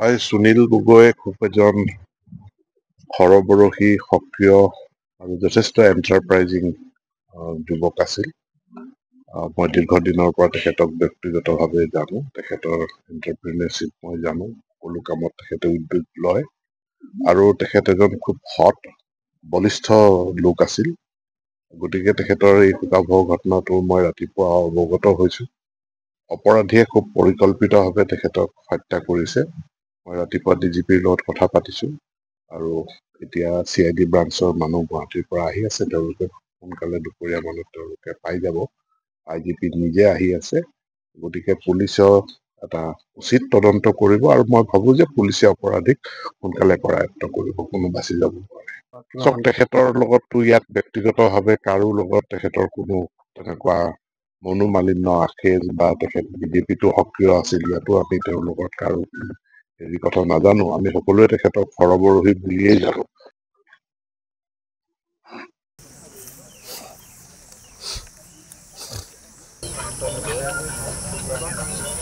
হয় সুনীল গগৈয়ে খুব এজন সৰবৰশী সক্ৰিয় আৰু যথেষ্ট এণ্টাৰপ্ৰাইজিং যুৱক আছিল মই দীৰ্ঘদিনৰ পৰা তেখেতক ব্যক্তিগতভাৱে জানো তেখেতৰ এণ্টাৰপ্ৰিনেৰশ্বিপ মই জানো সকলো কামত তেখেতে উদ্যোগ লয় আৰু তেখেত এজন খুব সৎ বলিষ্ঠ লোক আছিল গতিকে তেখেতৰ এই শোকাভ ঘটনাটো মই ৰাতিপুৱা অৱগত হৈছো অপৰাধীয়ে খুব পৰিকল্পিতভাৱে তেখেতক হত্যা কৰিছে মই ৰাতিপুৱা ডি জি পিৰ লগত কথা পাতিছো আৰু এতিয়া চি আই ডি ব্ৰাঞ্চৰ মানুহ গুৱাহাটীৰ পৰা আহি আছে তেওঁলোকে সোনকালে দুপৰীয়া মানত তেওঁলোকে পাই যাব আই জি পি নিজে আহি আছে গতিকে পুলিচৰ এটা উচিত তদন্ত কৰিব আৰু মই ভাবোঁ যে পুলিচে অপৰাধীক সোনকালে কৰায়ত্ব কৰিব কোনো বাচি যাব নোৱাৰে চব তেখেতৰ লগততো ইয়াত ব্যক্তিগতভাৱে কাৰো লগত তেখেতৰ কোনো তেনেকুৱা মনোমালিন্য আশেষ বা তেখেত বিজেপিটো সক্ৰিয় আছিল ইয়াতো আমি তেওঁৰ লগত কাৰো হেৰি কথা নাজানো আমি সকলোৱে তেখেতক সৰবৰহী বুলিয়েই জানো